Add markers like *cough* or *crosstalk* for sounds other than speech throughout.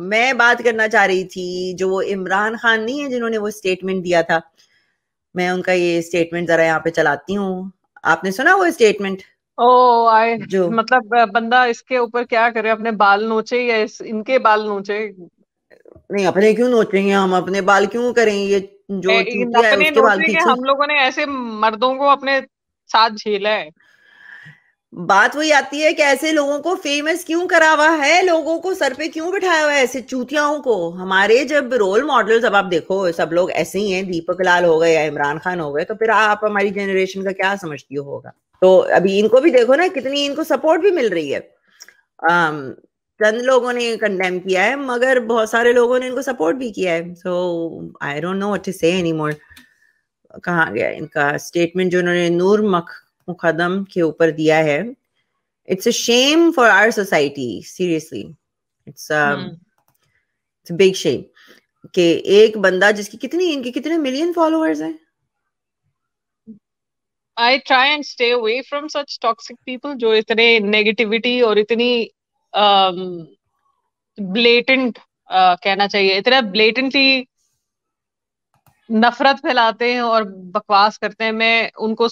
मैं बात करना चाह रही थी जो वो इमरान खान नहीं है जिन्होंने वो स्टेटमेंट दिया था मैं उनका ये स्टेटमेंट जरा यहाँ पे चलाती हूँ आपने सुना वो स्टेटमेंट ओ आई जो मतलब बंदा इसके ऊपर क्या करे अपने बाल नोचे या इस, इनके बाल नोचे नहीं अपने क्यों नोचेंगे हम अपने बाल क्यों करें ये जो ए, है, उसके बाल हम लोगों ने ऐसे मर्दों को अपने साथ झेला है बात वही आती है कि ऐसे लोगों को फेमस क्यों करा हुआ है लोगों को सर पे क्यों बिठाया हुआ है ऐसे चूतियाओं को हमारे जब रोल मॉडल्स अब आप देखो सब लोग ऐसे ही हैं दीपक लाल हो गए या इमरान खान हो गए तो फिर आप हमारी जनरेशन का क्या समझती हो होगा तो अभी इनको भी देखो ना कितनी इनको सपोर्ट भी मिल रही है um, चंद लोगों ने कंडेम किया है मगर बहुत सारे लोगों ने इनको सपोर्ट भी किया है so I don't know what to say anymore कहा गया इनका स्टेटमेंट जो उन्होंने नूर मख मुकदम के ऊपर दिया है it's a shame for our society seriously it's it's big shame कि एक बंदा जिसकी कितनी इनके कितने मिलियन फॉलोअर्स हैं I try and stay away from such toxic people जो इतने negativity और इतनी um, blatant, uh, कहना चाहिए इतना blatantly नफरत फैलाते हैं और बकवास करते हैं मैं उनको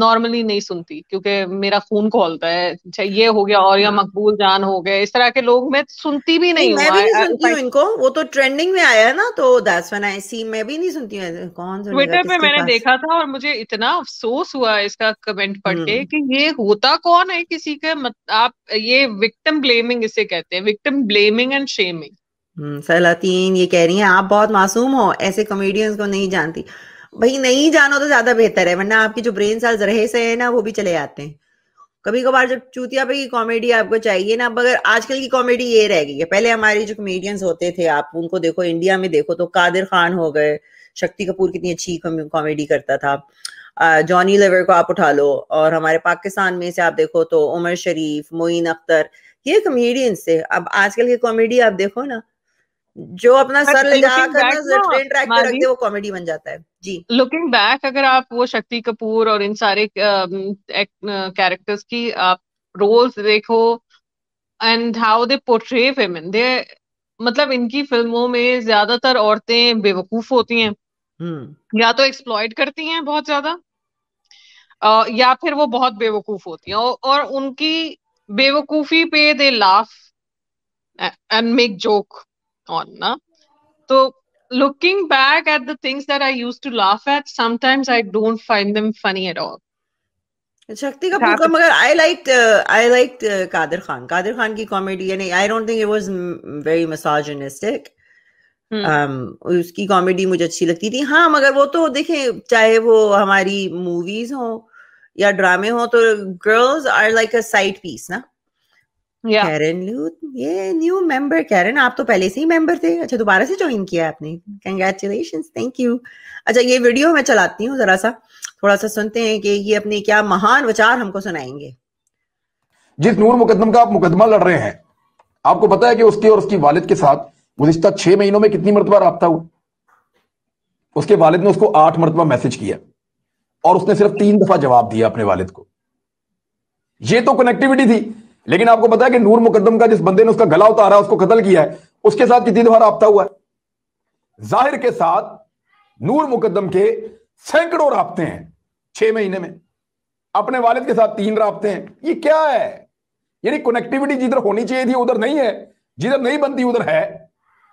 नॉर्मली नहीं सुनती क्योंकि मेरा खून खोलता है अच्छा, ये हो गया और या हाँ। मकबूल जान हो गया इस तरह के लोग मैं सुनती भी नहीं, मैं भी नहीं सुनती हूँ इनको वो तो ट्रेंडिंग में आया ना तो दैट्स व्हेन आई सी मैं भी नहीं सुनती हूँ कौन ट्विटर पे मैंने देखा था और मुझे इतना अफसोस हुआ इसका कमेंट पढ़ के हम्म। कि ये होता कौन है किसी के मत, आप ये विक्टिम ब्लेमिंग इसे कहते हैं victim blaming and shaming hmm, सलातीन ये कह रही हैं आप बहुत मासूम हो ऐसे कॉमेडियंस को नहीं जानती भाई नहीं जानो तो ज्यादा बेहतर है वरना आपकी जो ब्रेन सेल्स रहे से है ना वो भी चले जाते हैं कभी कभार जब चूतिया पे की कॉमेडी आपको चाहिए ना अगर आजकल की कॉमेडी ये रह गई है पहले हमारे जो कॉमेडियंस होते थे आप उनको देखो इंडिया में देखो तो कादिर खान हो गए शक्ति कपूर कितनी अच्छी कॉमेडी करता था जॉनी लेवर को आप उठा लो और हमारे पाकिस्तान में से आप देखो तो उमर शरीफ मोइन अख्तर ये कॉमेडियंस थे अब आजकल की कॉमेडी आप देखो ना जो अपना सर ले जाकर ट्रेन ट्रैक पे रख दे वो कॉमेडी बन जाता है जी लुकिंग बैक अगर आप वो शक्ति कपूर और इन सारे कैरेक्टर्स की आप रोल्स देखो and how they portray women they मतलब इनकी फिल्मों में ज्यादातर औरतें बेवकूफ होती हैं hmm. या तो एक्सप्लॉयट करती हैं बहुत ज्यादा या फिर वो बहुत बेवकूफ होती हैं और उनकी बेवकूफी पे they laugh and make joke on na so looking back at the things that i used to laugh at sometimes i don't find them funny at all शक्ति कपूर का मगर I like I like Kader Khan Kader Khan की comedy यानी I don't think it was very misogynistic उसकी comedy मुझे अच्छी लगती थी हाँ मगर वो तो देखें चाहे वो हमारी मूवीज हो या ड्रामे हो तो girls are like a side piece ना कैरन लू ये न्यू मेंबर कैरन आप तो पहले से ही मेंबर थे अच्छा दोबारा से ज्वाइन किया आपने कंग्रेचुलेशन थैंक यू अच्छा ये वीडियो मैं चलाती हूँ जरा सा थोड़ा सा सुनते हैं कि ये अपने क्या महान विचार हमको सुनाएंगे जिस नूर मुकदम का आप मुकदमा लड़ रहे हैं आपको पता है कि उसके और उसकी वालिद के साथ गुजश्ता छह महीनों में कितनी मरतबा रहा हुआ उसके वालिद ने उसको आठ मरतबा मैसेज किया और उसने सिर्फ तीन दफा जवाब दिया अपने वालिद को यह तो कनेक्टिविटी थी लेकिन आपको पता है कि नूर मुकदम का जिस बंदे ने उसका गला उतारा उसको कतल किया है उसके साथ कितनी दफा रहा हुआ है जाहिर के साथ नूर मुकदम के सैकड़ों रबते हैं छह महीने में अपने वालिद के साथ तीन रबते हैं ये क्या है यानी कनेक्टिविटी जिधर होनी चाहिए थी उधर नहीं है जिधर नहीं बनती उधर है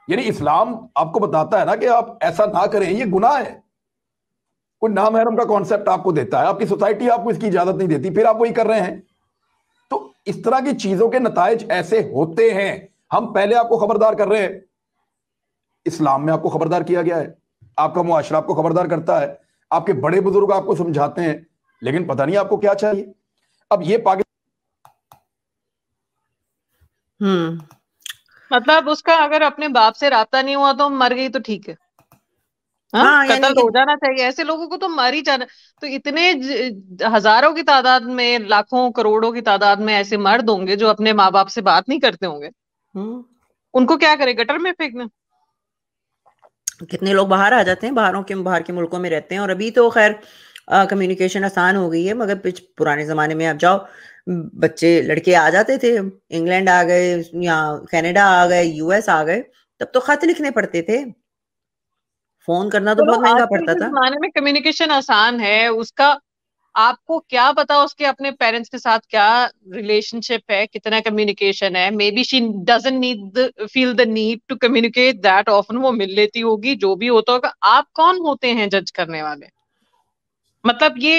यानी इस्लाम आपको बताता है ना कि आप ऐसा ना करें ये गुनाह है कोई नामहरम का कॉन्सेप्ट आपको देता है आपकी सोसाइटी आपको इसकी इजाजत नहीं देती फिर आप वही कर रहे हैं इस तरह की चीजों के नतज ऐसे होते हैं हम पहले आपको खबरदार कर रहे हैं इस्लाम में आपको खबरदार किया गया है आपका मुआशरा आपको खबरदार करता है आपके बड़े बुजुर्ग आपको समझाते हैं लेकिन पता नहीं आपको क्या चाहिए अब ये पाकिस्तान हम्म। मतलब उसका अगर अपने बाप से रहा नहीं हुआ तो मर गई तो ठीक है हाँ, हाँ कत्ल तो हो जाना चाहिए ऐसे लोगों को तो मार ही जाना तो इतने हजारों की तादाद में लाखों करोड़ों की तादाद में ऐसे मर्द होंगे जो अपने माँ बाप से बात नहीं करते होंगे हम्म। उनको क्या करे गटर में फेंकना कितने लोग बाहर आ जाते हैं बाहरों के बाहर के मुल्कों में रहते हैं और अभी तो खैर कम्युनिकेशन आसान हो गई है मगर पुराने जमाने में आप जाओ बच्चे लड़के आ जाते थे इंग्लैंड आ गए या कनाडा आ गए यूएस आ गए तब तो खत लिखने पड़ते थे फोन करना तो, बहुत महंगा पड़ता था जमाने में कम्युनिकेशन आसान है उसका आपको क्या पता उसके अपने पेरेंट्स के साथ क्या रिलेशनशिप है कितना कम्युनिकेशन है maybe she doesn't need feel the need to communicate that often वो मिल लेती होगी जो भी होता होगा आप कौन होते हैं जज करने वाले मतलब ये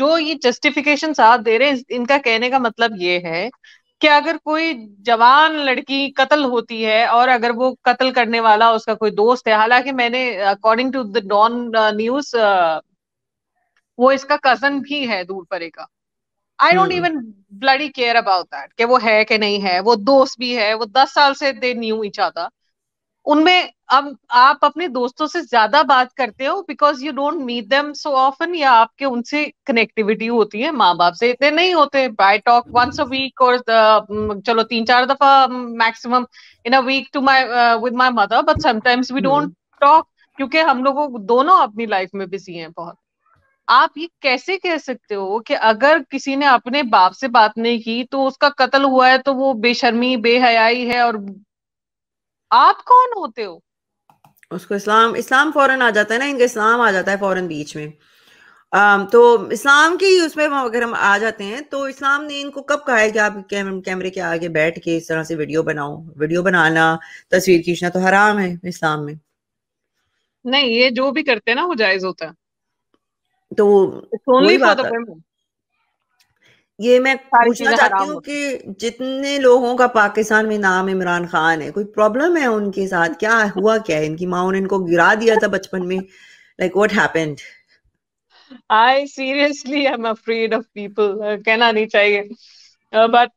जो ये जस्टिफिकेशन साथ दे रहे हैं इनका कहने का मतलब ये है कि अगर कोई जवान लड़की कत्ल होती है और अगर वो कत्ल करने वाला उसका कोई दोस्त है हालांकि मैंने according to the Dawn news वो इसका कजन भी है दूर परे का I don't even bloody care about that कि वो है कि नहीं है वो दोस्त भी है वो दस साल से दे न्यू इच आता उनमें अब आप अपने दोस्तों से ज्यादा बात करते हो because you don't meet them so often या आपके उनसे कनेक्टिविटी होती है माँ बाप से इतने नहीं होते I talk once a week और चलो तीन चार दफा maximum in a week to my with my mother but sometimes we don't talk क्योंकि हम लोगों दोनों अपनी लाइफ में बिजी हैं बहुत आप ये कैसे कह सकते हो कि अगर किसी ने अपने बाप से बात नहीं की तो उसका कत्ल हुआ है तो वो बेशर्मी बेहयाई है और आप कौन होते हो उसको इस्लाम इस्लाम फौरन आ जाता है ना इनका इस्लाम आ जाता है फौरन बीच में आम, तो इस्लाम की उसमें अगर हम आ जाते हैं तो इस्लाम ने इनको कब कहा है कि आप कैम, कैमरे के आगे बैठ के इस तरह से वीडियो बनाओ वीडियो बनाना तस्वीर खींचना तो हराम है इस्लाम में नहीं ये जो भी करते हैं ना वो जायज होता है तो वही बात है ये मैं पूछना चाहती हूँ कि जितने लोगों का पाकिस्तान में नाम इमरान खान है कोई प्रॉब्लम है उनके साथ क्या हुआ क्या है इनकी माँ ने इनको गिरा दिया था बचपन में like what happened I seriously I am afraid of people कहना नहीं चाहिए बट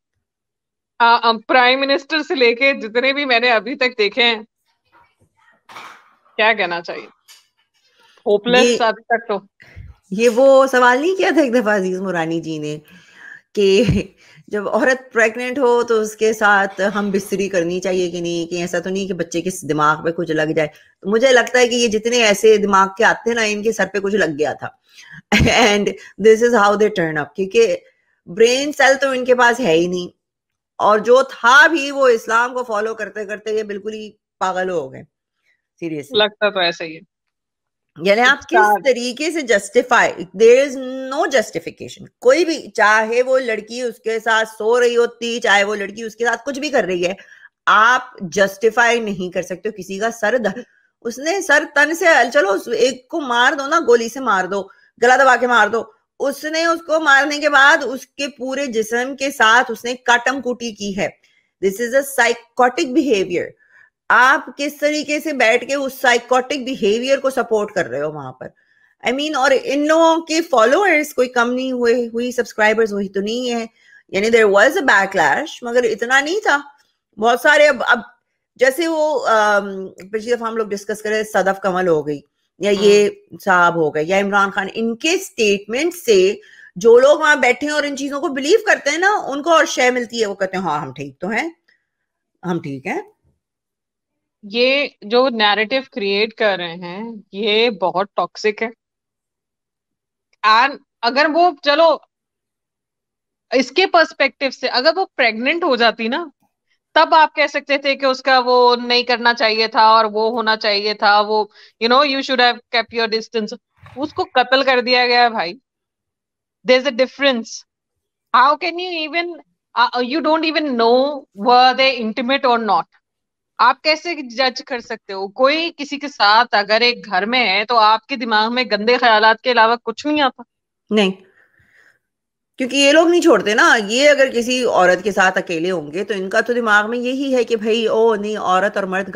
प्राइम मिनिस्टर से लेके जितने भी मैंने अभी तक देखे हैं क्या कहना चाहिए होपलेस अभी तक तो ये वो सवाल नहीं किया था एक दफा अजीज मुरानी जी ने कि जब औरत प्रेग्नेंट हो तो उसके साथ हम बिस्तरी करनी चाहिए कि नहीं कि ऐसा तो नहीं कि बच्चे के दिमाग पे कुछ लग जाए तो मुझे लगता है कि ये जितने ऐसे दिमाग के आते हैं ना इनके सर पे कुछ लग गया था and this is how they turn up क्योंकि ब्रेन सेल तो इनके पास है ही नहीं और जो था भी वो इस्लाम को फॉलो करते करते ये बिल्कुल ही पागल हो गए सीरियसली लगता तो ऐसा ही है यानी आप किस तरीके से justify there is no justification कोई भी चाहे वो लड़की उसके साथ सो रही होती चाहे वो लड़की उसके साथ कुछ भी कर रही है आप जस्टिफाई नहीं कर सकते हो किसी का सर दर्द उसने सर तन से चलो एक को मार दो ना गोली से मार दो गला दबा के मार दो उसने उसको मारने के बाद उसके पूरे जिसम के साथ उसने काटम कुटी की है this is a psychotic behaviour आप किस तरीके से बैठ के उस साइकोटिक बिहेवियर को सपोर्ट कर रहे हो वहां पर आई I मीन mean, और इन लोगों के फॉलोअर्स कोई कम नहीं हुए हुई सब्सक्राइबर्स वही तो नहीं है यानी देर वॉज अ बैकलैश मगर इतना नहीं था बहुत सारे अब अब जैसे वो पिछली दफा हम लोग डिस्कस कर रहे सदफ कमल हो गई या ये हम्म। साहब हो गए या इमरान खान इनके स्टेटमेंट से जो लोग वहां बैठे हैं और इन चीजों को बिलीव करते हैं ना उनको और शय मिलती है वो कहते हैं हाँ हम ठीक तो हैं हम ठीक हैं ये जो नैरेटिव क्रिएट कर रहे हैं ये बहुत टॉक्सिक है एंड अगर वो चलो इसके पर्सपेक्टिव से अगर वो प्रेग्नेंट हो जाती ना तब आप कह सकते थे कि उसका वो नहीं करना चाहिए था और वो होना चाहिए था वो you know you should have kept your distance उसको कपल कर दिया गया है भाई there is a difference how can you even you don't even know were they intimate और नॉट आप कैसे जज कर सकते हो कोई किसी के साथ अगर एक घर में है तो आपके दिमाग में गंदे ख्याल के अलावा कुछ नहीं आता नहीं क्योंकि ये लोग नहीं छोड़ते ना ये अगर किसी औरत के साथ अकेले होंगे तो इनका तो दिमाग में यही है कि भाई ओ नहीं औरत और मर्द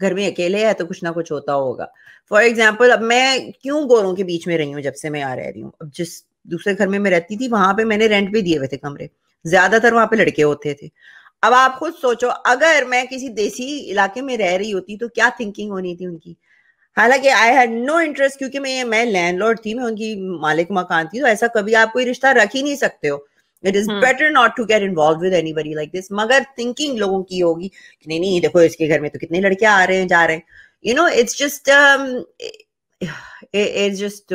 घर में अकेले है तो कुछ ना कुछ होता होगा फॉर एग्जाम्पल अब मैं क्यों गोरों के बीच में रही हूँ जब से मैं आ रह रही हूँ अब जिस दूसरे घर में मैं रहती थी वहां पे मैंने रेंट भी दिए हुए थे कमरे ज्यादातर वहां पे लड़के होते थे अब आप खुद सोचो अगर मैं किसी देसी इलाके में रह रही होती तो क्या थिंकिंग होनी थी उनकी हालांकि आई हैड नो इंटरेस्ट क्योंकि मैं मैं लैंडलॉर्ड थी मैं उनकी मालिक मकान थी तो ऐसा कभी आप कोई रिश्ता रख ही नहीं सकते हो it is better not to get involve with buddy like this मगर थिंकिंग लोगों की होगी कि नहीं नहीं देखो इसके घर में तो कितने लड़के आ रहे हैं जा रहे हैं you know it's just it's just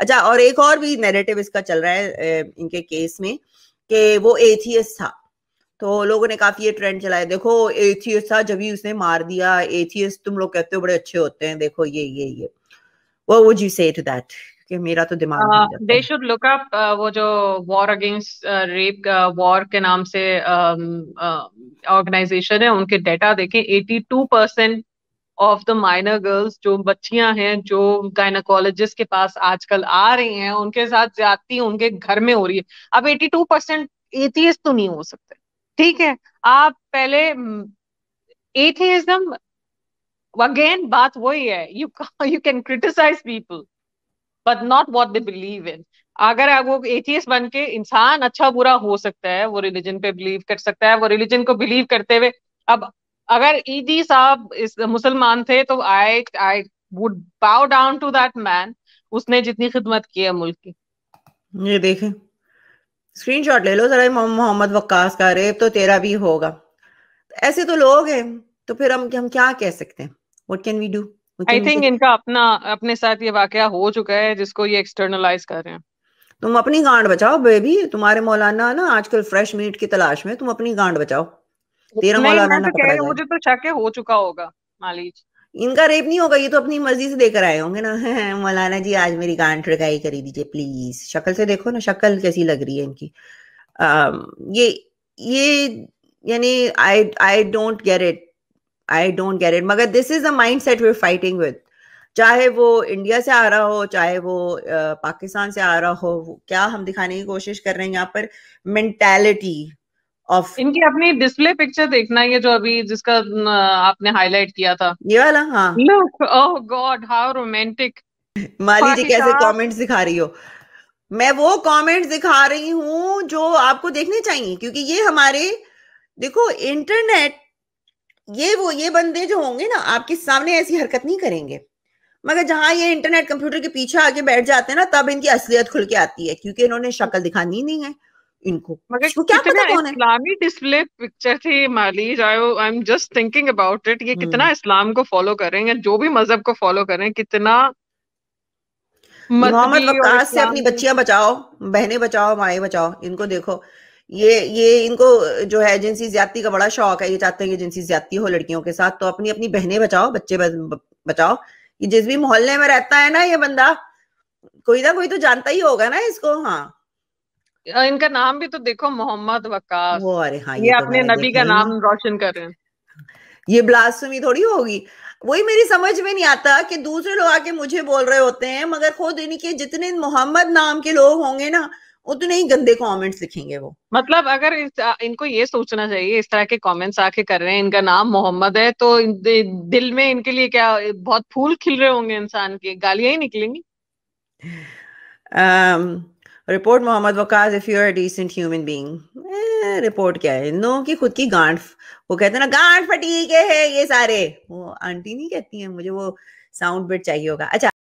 अच्छा और एक और भी नेरेटिव इसका चल रहा है uh, इनके केस में कि वो एथियस था तो लोगों ने काफी ये ट्रेंड चलाया देखो एथियस था जब भी उसने मार दिया एथियस तुम लोग कहते हो बड़े अच्छे होते हैं देखो ये ये ये व्हाट वुड यू से कि मेरा तो दिमाग दे शुड लुक अप वो जो वॉर अगेंस्ट रेप वॉर के नाम से ऑर्गेनाइजेशन um, uh, uh, है उनके डेटा देखें 82 percent of the minor girls जो बच्चियां हैं जो गायनाकोलॉजिस्ट के पास आजकल आ रही हैं उनके साथ ज्यादा उनके घर में हो रही है अब 82 परसेंट एथियस तो नहीं हो सकते ठीक है आप पहले एथियज्म हम्म, अगेन बात वही है you you can criticise people but not what they believe in अगर वो एथियस बन के इंसान अच्छा बुरा हो सकता है वो रिलीजन पे बिलीव कर सकता है वो रिलीजन को बिलीव करते हुए अब अगर ईदी e साहब इस मुसलमान थे तो I I would bow down to that man उसने जितनी खिदमत की है मुल्क की ये देखें स्क्रीनशॉट ले लो जरा मोहम्मद वक्कास का रेप तो तेरा भी होगा ऐसे तो लोग हैं तो फिर हम हम क्या कह सकते हैं what can we do I think इनका अपना अपने साथ ये वाकया हो चुका है जिसको ये एक्सटर्नलाइज कर रहे हैं तुम अपनी गांड बचाओ बेबी तुम्हारे मौलाना ना आजकल फ्रेश मीट की तलाश में तुम अपनी गांड बचाओ तेरा मौलाना ना तो पकड़ा मुझे तो शक हो चुका होगा मालिज इनका रेप नहीं होगा ये तो अपनी मर्जी से देकर आए होंगे ना *laughs* मौलाना जी आज मेरी गांड ट्रिकाई करी दीजिए प्लीज शक्ल से देखो ना शक्ल कैसी लग रही है इनकी ये ये यानी I I don't get it I don't get it मगर this is the mindset we fighting with चाहे वो इंडिया से आ रहा हो चाहे वो पाकिस्तान से आ रहा हो क्या हम दिखाने की कोशिश कर रहे हैं यहाँ पर मेंटेलिटी ऑफ इनकी अपनी डिस्प्ले पिक्चर देखना ये जो अभी जिसका आपने हाईलाइट किया था ये वाला हाँ look oh God how romantic Mali ji कैसे कमेंट्स दिखा रही हो मैं वो कमेंट्स दिखा रही हूँ जो आपको देखने चाहिए क्योंकि ये हमारे देखो इंटरनेट ये वो ये बंदे जो होंगे ना आपके सामने ऐसी हरकत नहीं करेंगे मगर जहां ये इंटरनेट कंप्यूटर के पीछे आके बैठ जाते हैं ना तब इनकी असलियत खुल के आती है क्योंकि इन्होंने शक्ल दिखानी नहीं है इनको मगर तो क्या पता कौन है इस्लामी डिस्प्ले पिक्चर थी I am just thinking about it ये कितना हम्म। इस्लाम को फॉलो जो भी मजहब को फॉलो कितना मोहम्मद से अपनी बच्चियां बचाओ बहनें बचाओ बचाओ इनको देखो ये ये इनको जो है जिनसी ज्यादती का बड़ा शौक है ये चाहते हैं कि जिनसी ज्यादती हो लड़कियों के साथ तो अपनी अपनी बहनें बचाओ बच्चे बचाओ ये जिस भी मोहल्ले में रहता है ना ये बंदा कोई ना कोई तो जानता ही होगा ना इसको हाँ इनका नाम भी तो देखो मोहम्मद वकास वो अरे हाँ ये, ये तो अपने नबी का नाम रोशन कर रहे हैं ये ब्लास्फेमी थोड़ी होगी वही मेरी समझ में नहीं आता कि दूसरे लोग आके मुझे बोल रहे होते हैं मगर खुद इनके जितने मोहम्मद नाम के लोग होंगे ना उतने ही गंदे कमेंट्स लिखेंगे वो मतलब अगर इस, इनको ये सोचना चाहिए इस तरह के कमेंट्स आके कर रहे हैं इनका नाम मोहम्मद है तो दिल में इनके लिए क्या बहुत फूल खिल रहे होंगे इंसान के गालियां ही निकलेंगी um... report Mohammad Waqas if you are decent human being report क्या है नो की खुद की गांठ वो कहते हैं ना गांठ फटी के है ये सारे वो आंटी नहीं कहती है मुझे वो साउंड बिट चाहिए होगा अच्छा